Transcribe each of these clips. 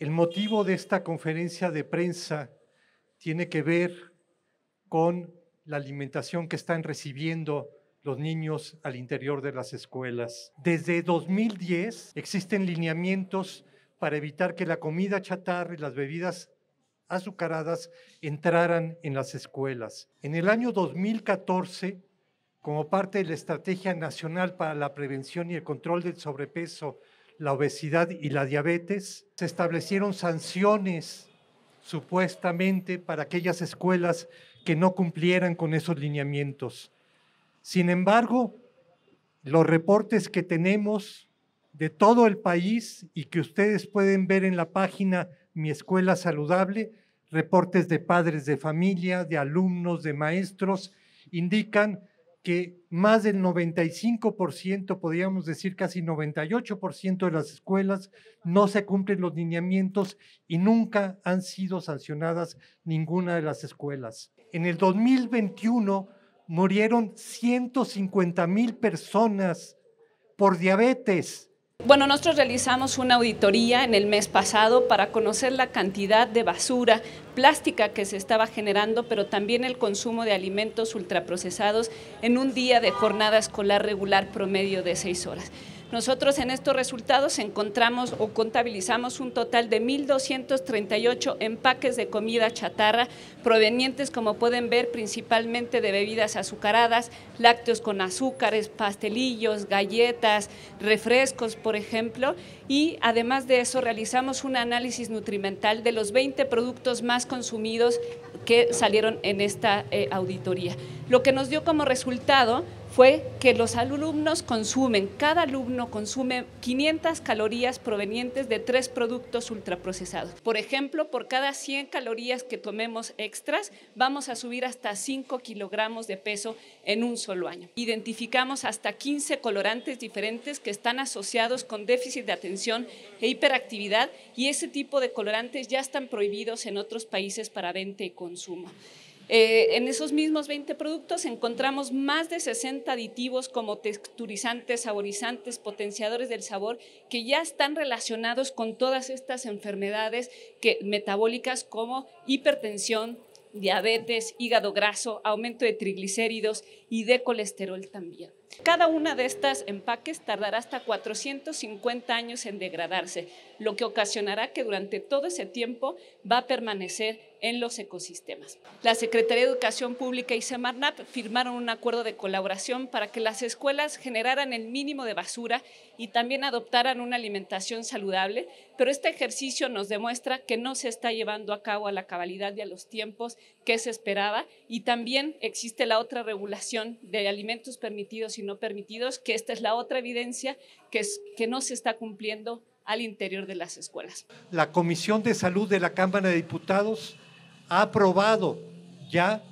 El motivo de esta conferencia de prensa tiene que ver con la alimentación que están recibiendo los niños al interior de las escuelas. Desde 2010 existen lineamientos para evitar que la comida chatarra y las bebidas azucaradas entraran en las escuelas. En el año 2014, como parte de la Estrategia Nacional para la Prevención y el Control del Sobrepeso la obesidad y la diabetes. Se establecieron sanciones supuestamente para aquellas escuelas que no cumplieran con esos lineamientos. Sin embargo, los reportes que tenemos de todo el país y que ustedes pueden ver en la página Mi Escuela Saludable, reportes de padres de familia, de alumnos, de maestros, indican que más del 95%, podríamos decir casi 98% de las escuelas no se cumplen los lineamientos y nunca han sido sancionadas ninguna de las escuelas. En el 2021 murieron 150 mil personas por diabetes bueno, nosotros realizamos una auditoría en el mes pasado para conocer la cantidad de basura plástica que se estaba generando, pero también el consumo de alimentos ultraprocesados en un día de jornada escolar regular promedio de seis horas. Nosotros en estos resultados encontramos o contabilizamos un total de 1.238 empaques de comida chatarra provenientes, como pueden ver, principalmente de bebidas azucaradas, lácteos con azúcares, pastelillos, galletas, refrescos, por ejemplo. Y además de eso, realizamos un análisis nutrimental de los 20 productos más consumidos que salieron en esta eh, auditoría. Lo que nos dio como resultado fue que los alumnos consumen, cada alumno consume 500 calorías provenientes de tres productos ultraprocesados. Por ejemplo, por cada 100 calorías que tomemos extras, vamos a subir hasta 5 kilogramos de peso en un solo año. Identificamos hasta 15 colorantes diferentes que están asociados con déficit de atención e hiperactividad y ese tipo de colorantes ya están prohibidos en otros países para venta y consumo. Eh, en esos mismos 20 productos encontramos más de 60 aditivos como texturizantes, saborizantes, potenciadores del sabor, que ya están relacionados con todas estas enfermedades metabólicas como hipertensión, diabetes, hígado graso, aumento de triglicéridos y de colesterol también. Cada una de estas empaques tardará hasta 450 años en degradarse, lo que ocasionará que durante todo ese tiempo va a permanecer en los ecosistemas. La Secretaría de Educación Pública y Semarnat firmaron un acuerdo de colaboración para que las escuelas generaran el mínimo de basura y también adoptaran una alimentación saludable, pero este ejercicio nos demuestra que no se está llevando a cabo a la cabalidad y a los tiempos que se esperaba y también existe la otra regulación de alimentos permitidos y no permitidos, que esta es la otra evidencia que, es, que no se está cumpliendo al interior de las escuelas. La Comisión de Salud de la Cámara de Diputados ha aprobado ya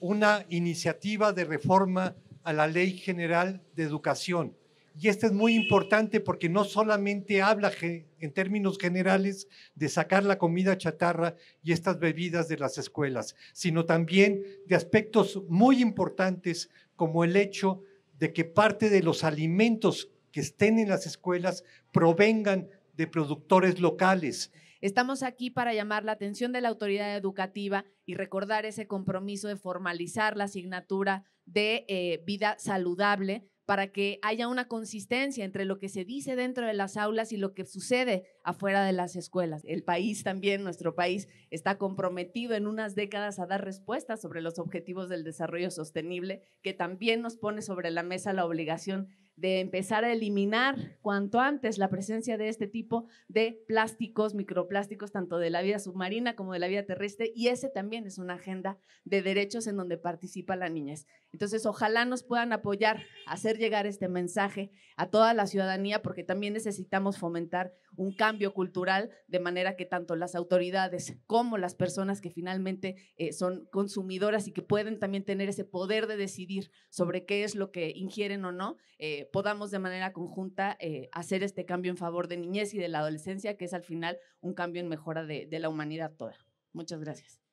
una iniciativa de reforma a la Ley General de Educación. Y esta es muy importante porque no solamente habla en términos generales de sacar la comida chatarra y estas bebidas de las escuelas, sino también de aspectos muy importantes como el hecho de que parte de los alimentos que estén en las escuelas provengan de productores locales Estamos aquí para llamar la atención de la autoridad educativa y recordar ese compromiso de formalizar la asignatura de eh, vida saludable para que haya una consistencia entre lo que se dice dentro de las aulas y lo que sucede afuera de las escuelas. El país también, nuestro país, está comprometido en unas décadas a dar respuestas sobre los objetivos del desarrollo sostenible, que también nos pone sobre la mesa la obligación de empezar a eliminar cuanto antes la presencia de este tipo de plásticos, microplásticos, tanto de la vida submarina como de la vida terrestre, y ese también es una agenda de derechos en donde participa la niñez. Entonces, ojalá nos puedan apoyar, a hacer llegar este mensaje a toda la ciudadanía, porque también necesitamos fomentar un cambio cultural de manera que tanto las autoridades como las personas que finalmente eh, son consumidoras y que pueden también tener ese poder de decidir sobre qué es lo que ingieren o no, eh, podamos de manera conjunta eh, hacer este cambio en favor de niñez y de la adolescencia, que es al final un cambio en mejora de la humanidad toda. Muchas gracias.